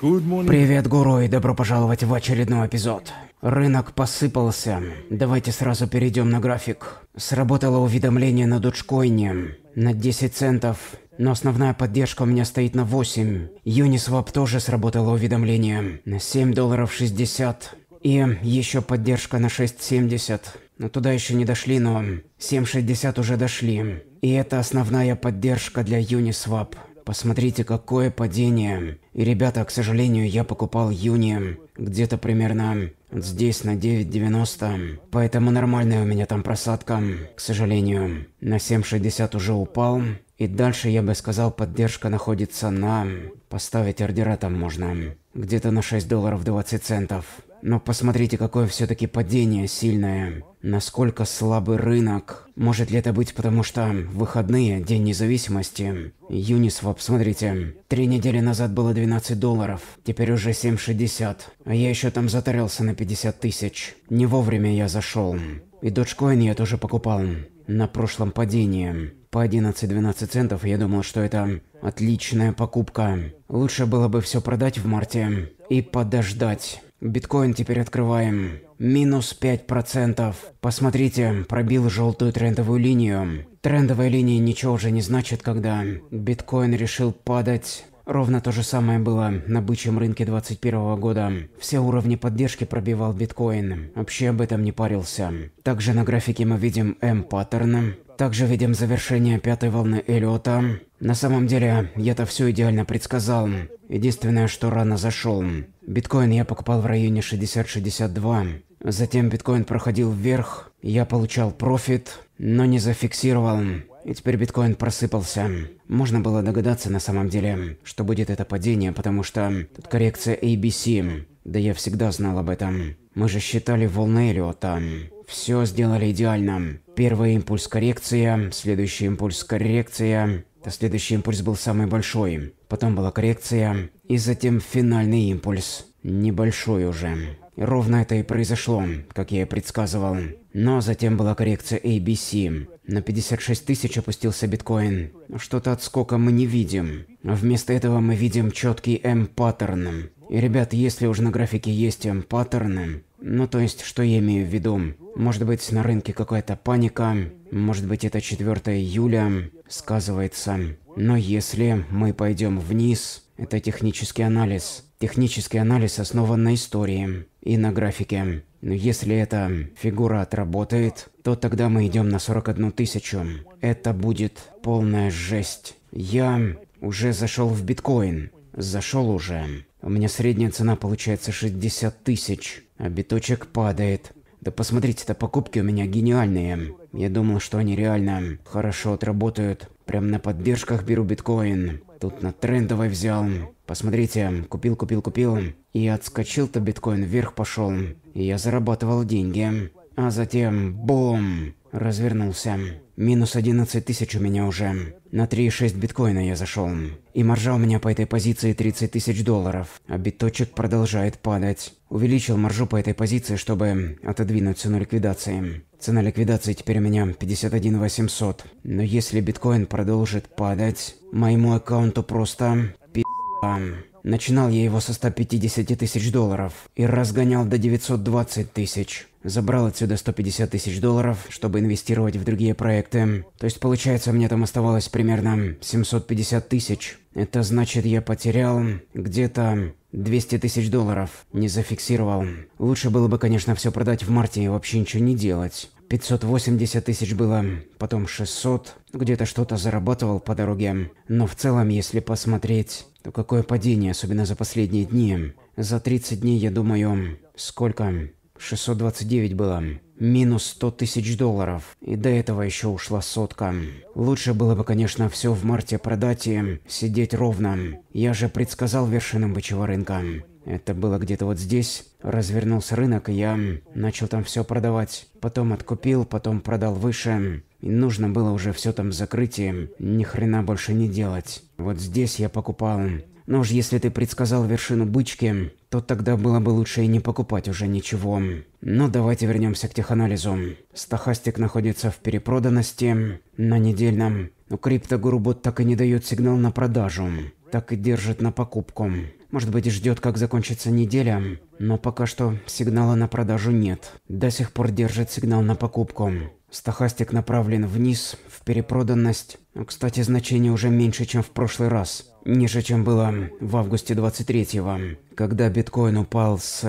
Привет, гуру, и добро пожаловать в очередной эпизод. Рынок посыпался. Давайте сразу перейдем на график. Сработало уведомление на Доджкоине на 10 центов, но основная поддержка у меня стоит на 8. Uniswap тоже сработало уведомление на 7 долларов 60. И еще поддержка на 6.70. Но туда еще не дошли, но 7.60 уже дошли. И это основная поддержка для Uniswap. Посмотрите, какое падение. И, ребята, к сожалению, я покупал Юни где-то примерно здесь на 9.90. Поэтому нормальная у меня там просадка, к сожалению. На 7.60 уже упал. И дальше, я бы сказал, поддержка находится на... Поставить ордера там можно. Где-то на 6 долларов 20 центов. Но посмотрите, какое все-таки падение сильное. Насколько слабый рынок. Может ли это быть потому, что выходные, День независимости? Юнисвап, смотрите. Три недели назад было 12 долларов, теперь уже 7,60. А я еще там затарился на 50 тысяч. Не вовремя я зашел. И доджкоин я тоже покупал. На прошлом падении. По 11-12 центов я думал, что это отличная покупка. Лучше было бы все продать в марте и подождать. Биткоин теперь открываем. Минус 5%. Посмотрите, пробил желтую трендовую линию. Трендовая линия ничего уже не значит, когда биткоин решил падать. Ровно то же самое было на бычьем рынке 2021 года. Все уровни поддержки пробивал биткоин. Вообще об этом не парился. Также на графике мы видим М-паттерн. Также видим завершение пятой волны Эллиота. На самом деле, я-то все идеально предсказал. Единственное, что рано зашел. Биткоин я покупал в районе 60-62. Затем биткоин проходил вверх, я получал профит, но не зафиксировал. И теперь биткоин просыпался. Можно было догадаться на самом деле, что будет это падение, потому что тут коррекция ABC. Да я всегда знал об этом. Мы же считали волны Эллиота. Все сделали идеально. Первый импульс коррекция, следующий импульс коррекция, то следующий импульс был самый большой. Потом была коррекция. И затем финальный импульс. Небольшой уже. Ровно это и произошло, как я и предсказывал. Но затем была коррекция ABC. На 56 тысяч опустился биткоин. Что-то отскока мы не видим. Вместо этого мы видим четкий m паттерн И, ребят, если уже на графике есть m паттерн ну то есть, что я имею в виду? Может быть, на рынке какая-то паника, может быть, это 4 июля, сказывается. Но если мы пойдем вниз, это технический анализ. Технический анализ основан на истории и на графике. Но если эта фигура отработает, то тогда мы идем на 41 тысячу. Это будет полная жесть. Я уже зашел в биткоин. Зашел уже. У меня средняя цена получается 60 тысяч, а биточек падает. Да посмотрите, это покупки у меня гениальные. Я думал, что они реально хорошо отработают. Прям на поддержках беру биткоин. Тут на трендовой взял. Посмотрите, купил, купил, купил. И отскочил-то биткоин вверх пошел. И я зарабатывал деньги. А затем бум! Развернулся. Минус 11 тысяч у меня уже. На 3,6 биткоина я зашел. И маржа у меня по этой позиции 30 тысяч долларов. А биточек продолжает падать. Увеличил маржу по этой позиции, чтобы отодвинуть цену ликвидации. Цена ликвидации теперь у меня 51 800. Но если биткоин продолжит падать, моему аккаунту просто пи***а. Начинал я его со 150 тысяч долларов и разгонял до 920 тысяч. Забрал отсюда 150 тысяч долларов, чтобы инвестировать в другие проекты. То есть, получается, мне там оставалось примерно 750 тысяч. Это значит, я потерял где-то 200 тысяч долларов. Не зафиксировал. Лучше было бы, конечно, все продать в марте и вообще ничего не делать. 580 тысяч было, потом 600. Где-то что-то зарабатывал по дороге. Но в целом, если посмотреть, то какое падение, особенно за последние дни. За 30 дней, я думаю, сколько? 629 было. Минус 100 тысяч долларов. И до этого еще ушла сотка. Лучше было бы, конечно, все в марте продать и сидеть ровно. Я же предсказал вершинам бычьего рынка. Это было где-то вот здесь. Развернулся рынок, и я начал там все продавать. Потом откупил, потом продал выше. И нужно было уже все там закрыть и ни хрена больше не делать. Вот здесь я покупал но уж если ты предсказал вершину бычки, то тогда было бы лучше и не покупать уже ничего. Но давайте вернемся к теханализу. Стахастик находится в перепроданности на недельном, но криптогурубот так и не дает сигнал на продажу, так и держит на покупку. Может быть ждет, как закончится неделя, но пока что сигнала на продажу нет. До сих пор держит сигнал на покупку. Стахастик направлен вниз, в перепроданность. Кстати, значение уже меньше, чем в прошлый раз. Ниже, чем было в августе 23-го, когда биткоин упал с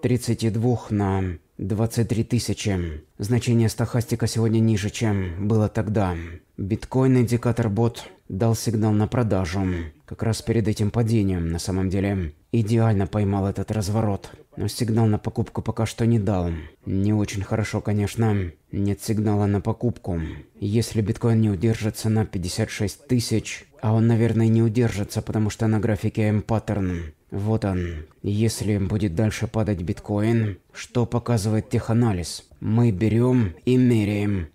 32 э, на 23 тысячи. Значение стахастика сегодня ниже, чем было тогда биткоин-индикатор-бот дал сигнал на продажу. Как раз перед этим падением, на самом деле. Идеально поймал этот разворот. Но сигнал на покупку пока что не дал. Не очень хорошо, конечно. Нет сигнала на покупку. Если биткоин не удержится на 56 тысяч, а он, наверное, не удержится, потому что на графике m паттерн Вот он. Если будет дальше падать биткоин, что показывает теханализ? Мы берем и меряем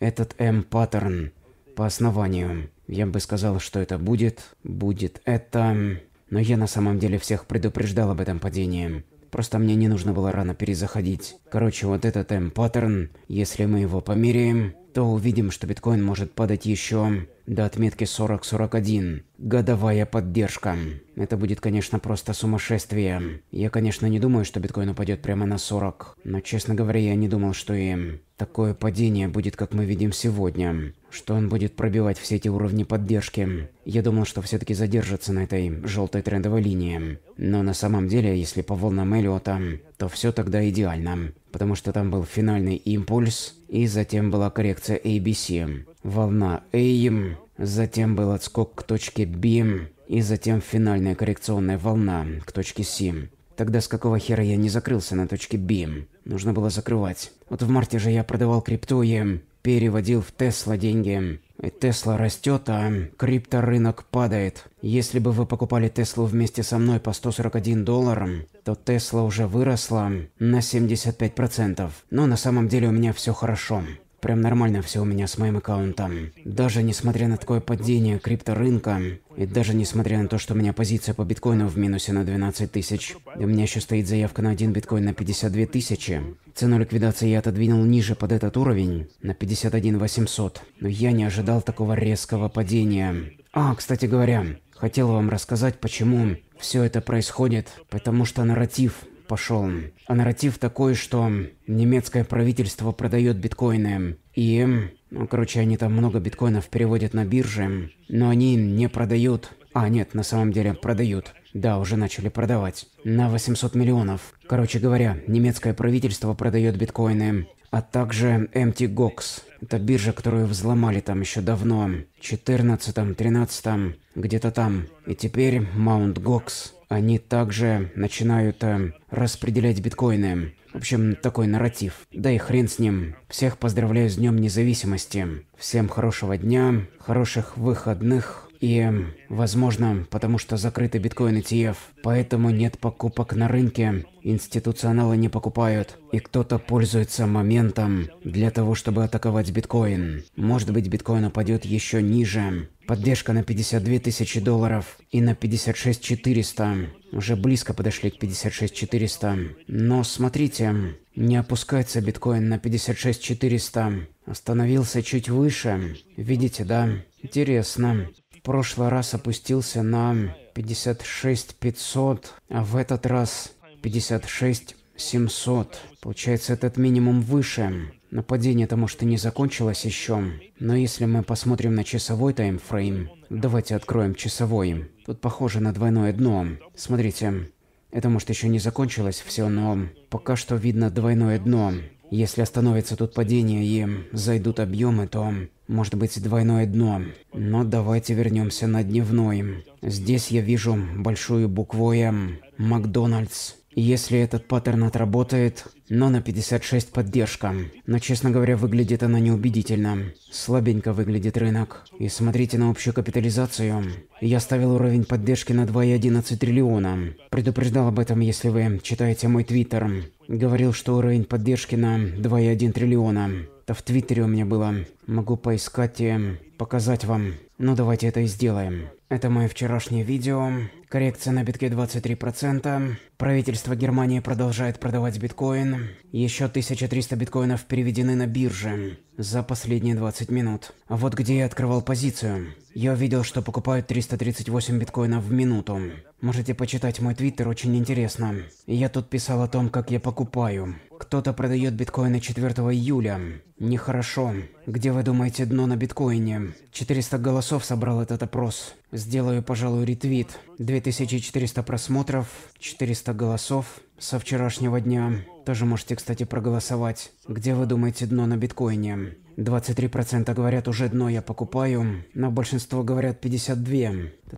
этот m паттерн по основанию. Я бы сказал, что это будет. Будет это... Но я на самом деле всех предупреждал об этом падении. Просто мне не нужно было рано перезаходить. Короче, вот этот М-паттерн, если мы его померяем, то увидим, что биткоин может падать еще до отметки 40-41. Годовая поддержка. Это будет, конечно, просто сумасшествие. Я, конечно, не думаю, что биткоин упадет прямо на 40, но, честно говоря, я не думал, что и такое падение будет, как мы видим сегодня. Что он будет пробивать все эти уровни поддержки. Я думал, что все-таки задержится на этой желтой трендовой линии. Но на самом деле, если по волнам Эллиота, то все тогда идеально. Потому что там был финальный импульс, и затем была коррекция ABC. Волна A. Затем был отскок к точке B. И затем финальная коррекционная волна к точке C. Тогда с какого хера я не закрылся на точке B? Нужно было закрывать. Вот в марте же я продавал крипту и переводил в Тесла деньги. Тесла растет, а крипторынок падает. Если бы вы покупали Теслу вместе со мной по 141 доллар, то Тесла уже выросла на 75%. Но на самом деле у меня все хорошо. Прям нормально все у меня с моим аккаунтом. Даже несмотря на такое падение крипторынка, и даже несмотря на то, что у меня позиция по биткоину в минусе на 12 тысяч, у меня еще стоит заявка на один биткоин на 52 тысячи, цену ликвидации я отодвинул ниже под этот уровень, на 51 800. Но я не ожидал такого резкого падения. А, кстати говоря, хотел вам рассказать, почему все это происходит. Потому что нарратив пошел. А нарратив такой, что немецкое правительство продает биткоины. И, ну, короче, они там много биткоинов переводят на бирже, но они не продают. А, нет, на самом деле продают. Да, уже начали продавать. На 800 миллионов. Короче говоря, немецкое правительство продает биткоины. А также MTGOX. Это биржа, которую взломали там еще давно. 14-13, где-то там. И теперь Mount Gox они также начинают э, распределять биткоины. В общем, такой нарратив. Да и хрен с ним. Всех поздравляю с Днем Независимости. Всем хорошего дня, хороших выходных. И, возможно, потому что закрыты биткоин ETF, поэтому нет покупок на рынке, институционалы не покупают, и кто-то пользуется моментом для того, чтобы атаковать биткоин. Может быть, биткоин упадет еще ниже. Поддержка на 52 тысячи долларов и на 56 400. Уже близко подошли к 56 400. Но смотрите, не опускается биткоин на 56 400. Остановился чуть выше. Видите, да? Интересно. В прошлый раз опустился на 56 500, а в этот раз 56 700. Получается, этот минимум выше. Нападение-то, может, и не закончилось еще. Но если мы посмотрим на часовой таймфрейм, давайте откроем часовой. Тут похоже на двойное дно. Смотрите, это, может, еще не закончилось все, но пока что видно двойное дно. Если остановится тут падение и зайдут объемы, то может быть двойное дно. Но давайте вернемся на дневной. Здесь я вижу большую букву М. Макдональдс. Если этот паттерн отработает, но на 56 поддержка. Но, честно говоря, выглядит она неубедительно. Слабенько выглядит рынок. И смотрите на общую капитализацию. Я ставил уровень поддержки на 2,11 триллиона. Предупреждал об этом, если вы читаете мой твиттер. Говорил, что уровень поддержки на 2,1 триллиона. Это в твиттере у меня было. Могу поискать и показать вам. Ну давайте это и сделаем. Это мое вчерашнее видео. Коррекция на битке 23%. Правительство Германии продолжает продавать биткоин. Еще 1300 биткоинов переведены на бирже за последние 20 минут. А вот где я открывал позицию. Я видел, что покупают 338 биткоинов в минуту. Можете почитать мой твиттер, очень интересно. Я тут писал о том, как я покупаю. Кто-то продает биткоины 4 июля. Нехорошо. Где вы думаете дно на биткоине? 400 голосов собрал этот опрос. Сделаю, пожалуй, ретвит. 2400 просмотров, 400 голосов со вчерашнего дня. Тоже можете, кстати, проголосовать. Где вы думаете дно на биткоине? 23% говорят, уже дно я покупаю, но большинство говорят 52,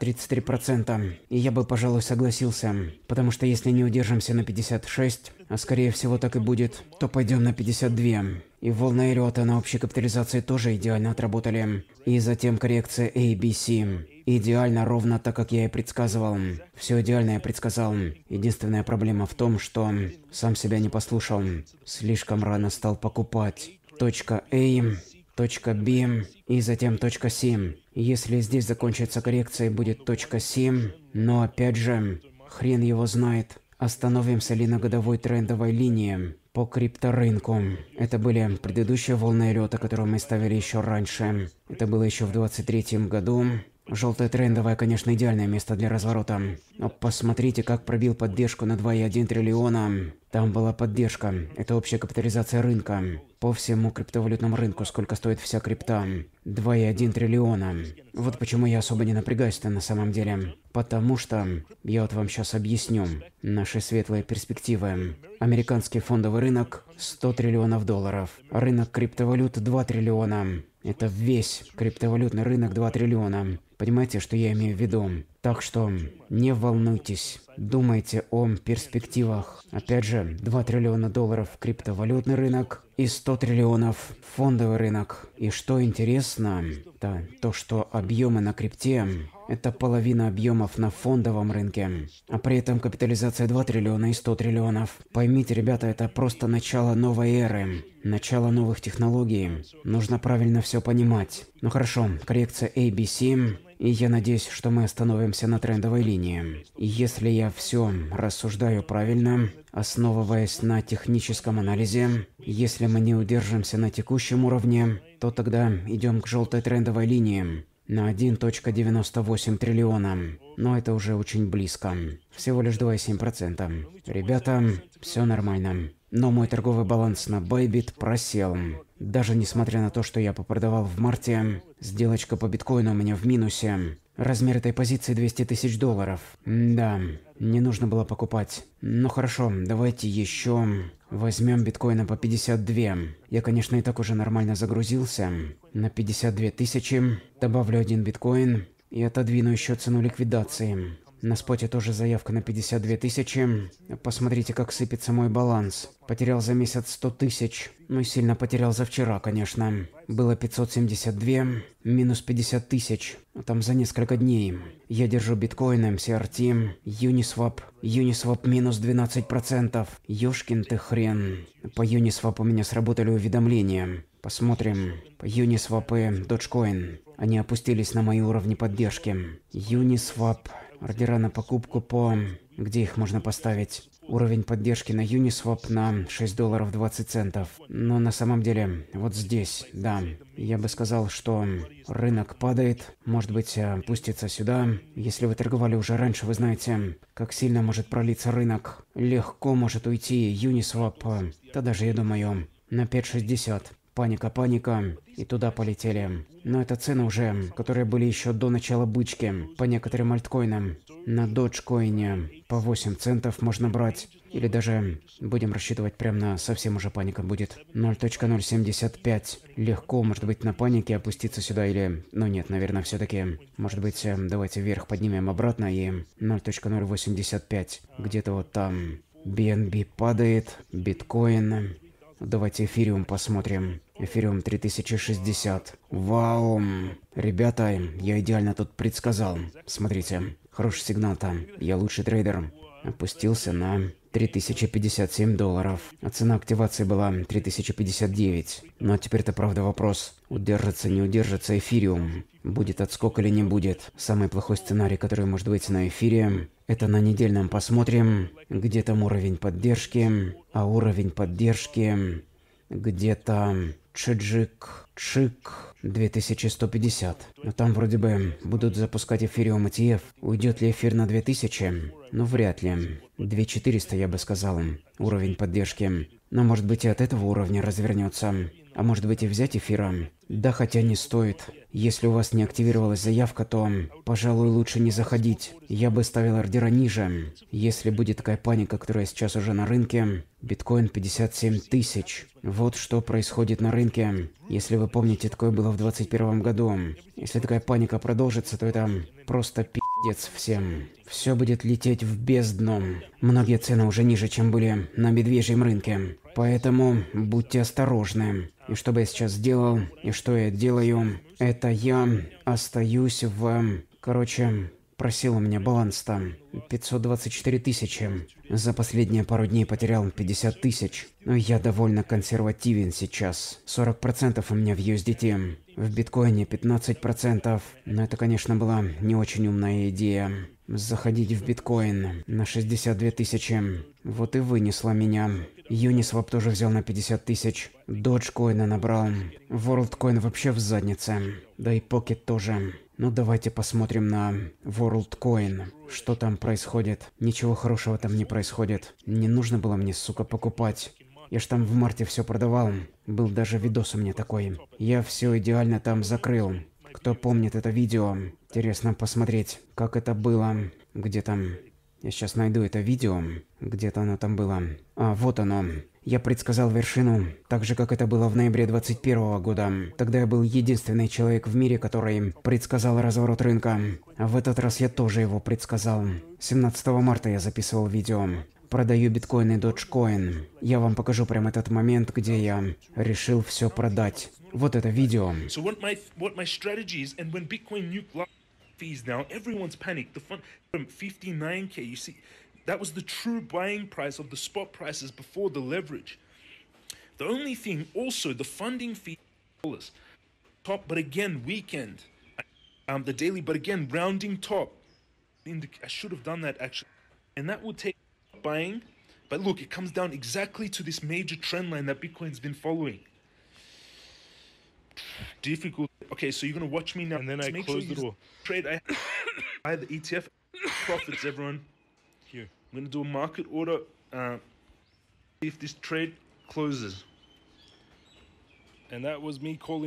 33%. И я бы, пожалуй, согласился, потому что если не удержимся на 56, а скорее всего так и будет, то пойдем на 52 и волна Эриота на общей капитализации тоже идеально отработали. И затем коррекция ABC. Идеально ровно так, как я и предсказывал. Все идеально я предсказал. Единственная проблема в том, что сам себя не послушал. Слишком рано стал покупать. Точка A, точка B и затем точка C. Если здесь закончится коррекция будет точка C, но опять же, хрен его знает. Остановимся ли на годовой трендовой линии? по крипторынку. Это были предыдущие волны лета, которые мы ставили еще раньше. Это было еще в 23 году. Желтая трендовая, конечно, идеальное место для разворота. Но посмотрите, как пробил поддержку на 2,1 триллиона. Там была поддержка. Это общая капитализация рынка. По всему криптовалютному рынку, сколько стоит вся крипта. 2,1 триллиона. Вот почему я особо не напрягаюсь-то на самом деле. Потому что, я вот вам сейчас объясню, наши светлые перспективы. Американский фондовый рынок 100 триллионов долларов. Рынок криптовалют 2 триллиона. Это весь криптовалютный рынок 2 триллиона. Понимаете, что я имею в виду? Так что не волнуйтесь, думайте о перспективах. Опять же, 2 триллиона долларов криптовалютный рынок и 100 триллионов фондовый рынок. И что интересно, да, то что объемы на крипте – это половина объемов на фондовом рынке, а при этом капитализация 2 триллиона и 100 триллионов. Поймите, ребята, это просто начало новой эры, начало новых технологий. Нужно правильно все понимать. Ну хорошо, коррекция ABC и я надеюсь, что мы остановимся на трендовой линии. Если я все рассуждаю правильно, основываясь на техническом анализе, если мы не удержимся на текущем уровне, то тогда идем к желтой трендовой линии на 1.98 триллиона. Но это уже очень близко. Всего лишь 2,7%. Ребята, все нормально. Но мой торговый баланс на Bybit просел. Даже несмотря на то, что я попродавал в марте, сделочка по биткоину у меня в минусе. Размер этой позиции 200 тысяч долларов. да, не нужно было покупать. Ну хорошо, давайте еще возьмем биткоина по 52. Я, конечно, и так уже нормально загрузился. На 52 тысячи добавлю один биткоин и отодвину еще цену ликвидации. На споте тоже заявка на 52 тысячи. Посмотрите, как сыпется мой баланс. Потерял за месяц 100 тысяч. Ну, и сильно потерял за вчера, конечно. Было 572, минус 50 тысяч. Там за несколько дней. Я держу биткоин, MCRT, эм Uniswap. Uniswap минус 12%. Ёшкин ты хрен. По Uniswap у меня сработали уведомления. Посмотрим. По Uniswap и Dogecoin. Они опустились на мои уровни поддержки. Uniswap ордера на покупку по... Где их можно поставить? Уровень поддержки на Uniswap на 6 долларов 20 центов. Но на самом деле, вот здесь, да, я бы сказал, что рынок падает, может быть, опустится э, сюда. Если вы торговали уже раньше, вы знаете, как сильно может пролиться рынок. Легко может уйти Uniswap, э, да даже, я думаю, на 5.60. Паника, паника. И туда полетели. Но это цены уже, которые были еще до начала бычки, по некоторым альткоинам. На доджкоине по 8 центов можно брать. Или даже, будем рассчитывать прям на совсем уже паника будет. 0.075. Легко, может быть, на панике опуститься сюда или... Ну нет, наверное, все таки Может быть, эм, давайте вверх поднимем обратно и... 0.085. Где-то вот там. BNB падает, биткоин, Давайте эфириум посмотрим. Эфириум 3060. Вау! Ребята, я идеально тут предсказал. Смотрите, хороший сигнал там. Я лучший трейдер. Опустился на 3057 долларов. А цена активации была 3059. Но теперь-то правда вопрос. Удержится, не удержится эфириум. Будет отскок или не будет. Самый плохой сценарий, который может быть на эфире, это на недельном посмотрим, где там уровень поддержки, а уровень поддержки где-то Чеджик, Чик, 2150. Но там вроде бы будут запускать эфириум ETF. Уйдет ли эфир на 2000? Ну, вряд ли. 2400, я бы сказал, уровень поддержки. Но может быть и от этого уровня развернется. А может быть и взять эфира? Да, хотя не стоит. Если у вас не активировалась заявка, то, пожалуй, лучше не заходить. Я бы ставил ордера ниже. Если будет такая паника, которая сейчас уже на рынке, биткоин 57 тысяч. Вот что происходит на рынке. Если вы помните, такое было в 2021 году. Если такая паника продолжится, то это просто пиздец всем. Все будет лететь в бездну. Многие цены уже ниже, чем были на медвежьем рынке. Поэтому будьте осторожны. И что бы я сейчас сделал, и что я делаю, это я остаюсь в... Короче, просил у меня баланс там 524 тысячи. За последние пару дней потерял 50 тысяч. Но я довольно консервативен сейчас. 40% у меня в USDT. В биткоине 15%. Но это, конечно, была не очень умная идея. Заходить в биткоин на 62 тысячи. Вот и вынесла меня. Uniswap тоже взял на 50 тысяч. Dogecoin набрал. Ворлдкоин вообще в заднице. Да и Pocket тоже. Ну давайте посмотрим на Ворлдкоин. Что там происходит? Ничего хорошего там не происходит. Не нужно было мне, сука, покупать. Я ж там в марте все продавал. Был даже видос у меня такой. Я все идеально там закрыл. Кто помнит это видео, интересно посмотреть, как это было, где там я сейчас найду это видео. Где-то оно там было. А, вот оно. Я предсказал вершину, так же, как это было в ноябре 21 года. Тогда я был единственный человек в мире, который предсказал разворот рынка. А в этот раз я тоже его предсказал. 17 марта я записывал видео. Продаю биткоин и доджкоин. Я вам покажу прям этот момент, где я решил все продать. Вот это видео. So what my, what my fees now. Everyone's panicked. The fund from 59k. You see, that was the true buying price of the spot prices before the leverage. The only thing, also, the funding fee dollars top, but again weekend, um, the daily, but again rounding top. I should have done that actually, and that would take buying. But look, it comes down exactly to this major trend line that Bitcoin's been following. Difficult okay, so you're gonna watch me now. And then I close sure the door. Trade. I, I the ETF profits, everyone. Here. I'm gonna do a market order. Uh, if this trade closes.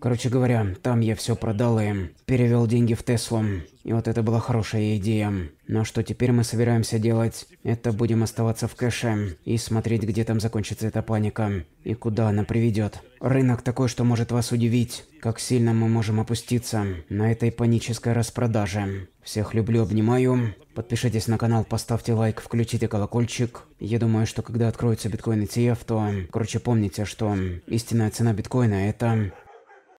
Короче говоря, там я все продал им, перевел деньги в Теслу. И вот это была хорошая идея. Но ну а что теперь мы собираемся делать? Это будем оставаться в кэше и смотреть, где там закончится эта паника и куда она приведет. Рынок такой, что может вас удивить, как сильно мы можем опуститься на этой панической распродаже. Всех люблю, обнимаю. Подпишитесь на канал, поставьте лайк, включите колокольчик. Я думаю, что когда откроется биткоин ETF, то... Короче, помните, что истинная цена биткоина это